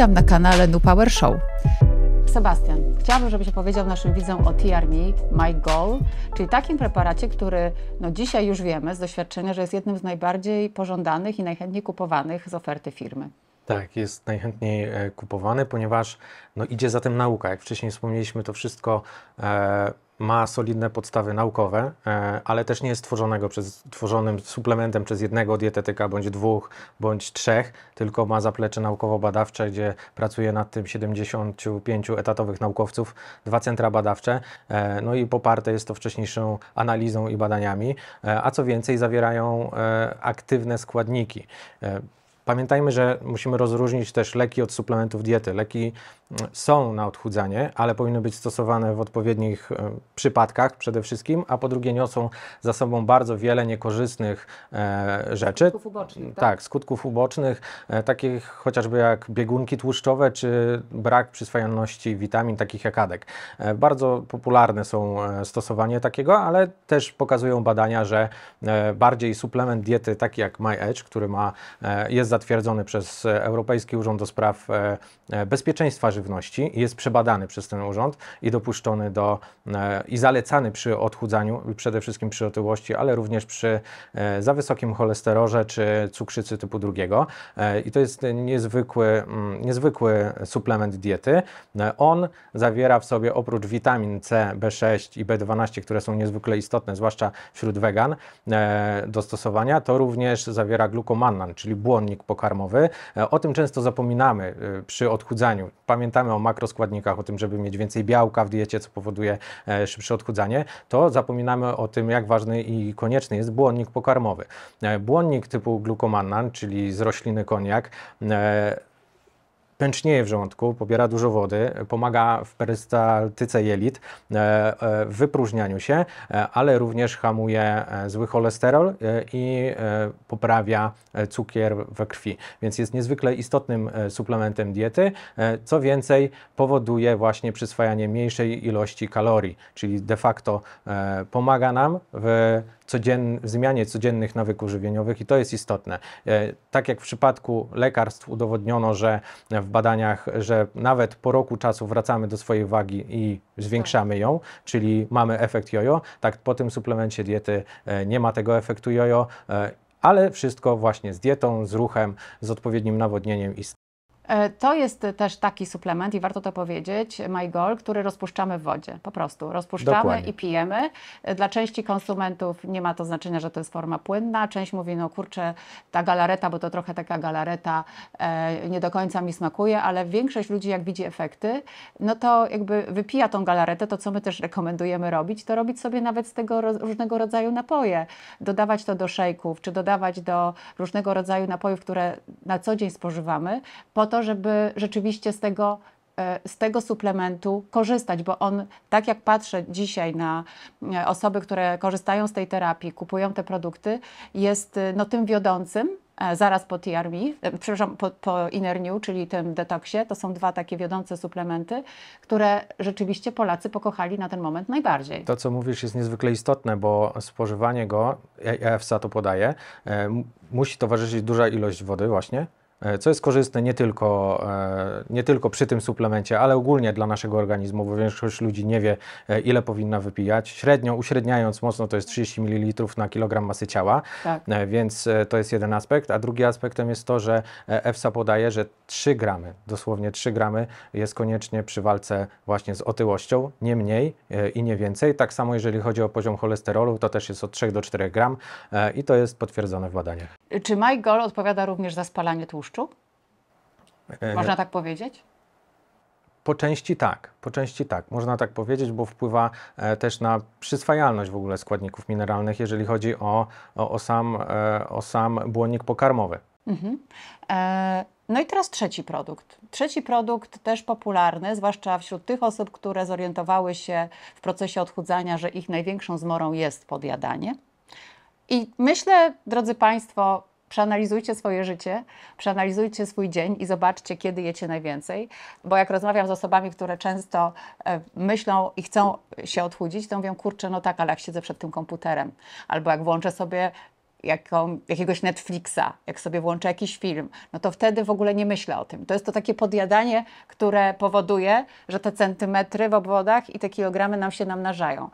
witam na kanale New Power Show. Sebastian, chciałabym, żebyś opowiedział naszym widzom o TRMI, My Goal, czyli takim preparacie, który no dzisiaj już wiemy z doświadczenia, że jest jednym z najbardziej pożądanych i najchętniej kupowanych z oferty firmy. Tak, jest najchętniej e, kupowany, ponieważ no, idzie za tym nauka. Jak wcześniej wspomnieliśmy, to wszystko e, ma solidne podstawy naukowe, e, ale też nie jest tworzonego przez, tworzonym suplementem przez jednego dietetyka, bądź dwóch, bądź trzech, tylko ma zaplecze naukowo-badawcze, gdzie pracuje nad tym 75 etatowych naukowców, dwa centra badawcze, e, no i poparte jest to wcześniejszą analizą i badaniami, e, a co więcej zawierają e, aktywne składniki Pamiętajmy, że musimy rozróżnić też leki od suplementów diety. Leki mm, są na odchudzanie, ale powinny być stosowane w odpowiednich e, przypadkach przede wszystkim, a po drugie niosą za sobą bardzo wiele niekorzystnych e, rzeczy. Skutków ubocznych. Tak, tak skutków ubocznych, e, takich chociażby jak biegunki tłuszczowe, czy brak przyswajalności witamin, takich jak ADEK. Bardzo popularne są stosowanie takiego, ale też pokazują badania, że bardziej suplement diety, taki jak MyEdge, który ma, jest za zatwierdzony przez Europejski Urząd do Spraw e, e, Bezpieczeństwa Żywności, jest przebadany przez ten urząd i dopuszczony do e, i zalecany przy odchudzaniu, przede wszystkim przy otyłości, ale również przy za wysokim cholesterolze czy cukrzycy typu drugiego. I to jest niezwykły, mm, niezwykły suplement diety. On zawiera w sobie oprócz witamin C, B6 i B12, które są niezwykle istotne, zwłaszcza wśród wegan do stosowania, to również zawiera glukomannan, czyli błonnik pokarmowy. E, o tym często zapominamy e, przy odchudzaniu. Pamiętamy o makroskładnikach, o tym, żeby mieć więcej białka w diecie, co powoduje e, szybsze odchudzanie. To zapominamy o tym, jak ważny i konieczny jest błonnik pokarmowy. Błonnik typu glukomannan, czyli z rośliny koniak, pęcznieje w żołądku, pobiera dużo wody, pomaga w perystaltyce jelit, e, e, w wypróżnianiu się, e, ale również hamuje zły cholesterol i poprawia cukier we krwi. Więc jest niezwykle istotnym suplementem diety. Co więcej, powoduje właśnie przyswajanie mniejszej ilości kalorii, czyli de facto pomaga nam w codzien, zmianie codziennych nawyków żywieniowych i to jest istotne. E, tak jak w przypadku lekarstw udowodniono, że w badaniach, że nawet po roku czasu wracamy do swojej wagi i zwiększamy ją, czyli mamy efekt jojo, tak po tym suplemencie diety e, nie ma tego efektu jojo e, ale wszystko właśnie z dietą, z ruchem, z odpowiednim nawodnieniem i E, to jest też taki suplement i warto to powiedzieć, MyGol, który rozpuszczamy w wodzie, po prostu rozpuszczamy Dokładnie. i pijemy. E, dla części konsumentów nie ma to znaczenia, że to jest forma płynna. Część mówi, no kurczę, ta galareta, bo to trochę taka galareta e, nie do końca mi smakuje, ale większość ludzi jak widzi efekty, no to jakby wypija tą galaretę, to co my też rekomendujemy robić, to robić sobie nawet z tego różnego rodzaju napoje. Dodawać to do szejków, czy dodawać do różnego rodzaju napojów, które na co dzień spożywamy, po to, żeby rzeczywiście z tego, e, z tego suplementu korzystać, bo on, tak jak patrzę dzisiaj na e, osoby, które korzystają z tej terapii, kupują te produkty, jest e, no, tym wiodącym, zaraz po TRV, przepraszam, po, po Inner New, czyli tym detoksie. To są dwa takie wiodące suplementy, które rzeczywiście Polacy pokochali na ten moment najbardziej. To, co mówisz, jest niezwykle istotne, bo spożywanie go, EFSA to podaje, musi towarzyszyć duża ilość wody właśnie, E, co jest korzystne nie tylko, e, nie tylko przy tym suplemencie, ale ogólnie dla naszego organizmu, bo większość ludzi nie wie, e, ile powinna wypijać. Średnio, uśredniając mocno, to jest 30 ml na kilogram masy ciała, tak. więc to jest jeden aspekt. A drugi aspektem jest to, że EFSA podaje, że 3 gramy, dosłownie 3 gramy jest koniecznie przy walce właśnie z otyłością, nie mniej i nie więcej. Tak samo jeżeli chodzi o poziom cholesterolu, to też jest od 3 do 4 gram i to jest potwierdzone w badaniach. Czy MyGol odpowiada również za spalanie tłuszczu? E, można tak powiedzieć? Po części tak, po części tak, można tak powiedzieć, bo wpływa e, też na przyswajalność w ogóle składników mineralnych, jeżeli chodzi o, o, o sam, e, o sam błonnik pokarmowy. Mhm. E, no i teraz trzeci produkt. Trzeci produkt też popularny, zwłaszcza wśród tych osób, które zorientowały się w procesie odchudzania, że ich największą zmorą jest podjadanie. I myślę, drodzy Państwo, Przeanalizujcie swoje życie, przeanalizujcie swój dzień i zobaczcie, kiedy jecie najwięcej. Bo jak rozmawiam z osobami, które często e, myślą i chcą się odchudzić, to mówią, kurczę, no tak, ale jak siedzę przed tym komputerem, albo jak włączę sobie jaką, jakiegoś Netflixa, jak sobie włączę jakiś film, no to wtedy w ogóle nie myślę o tym. To jest to takie podjadanie, które powoduje, że te centymetry w obwodach i te kilogramy nam się namnażają.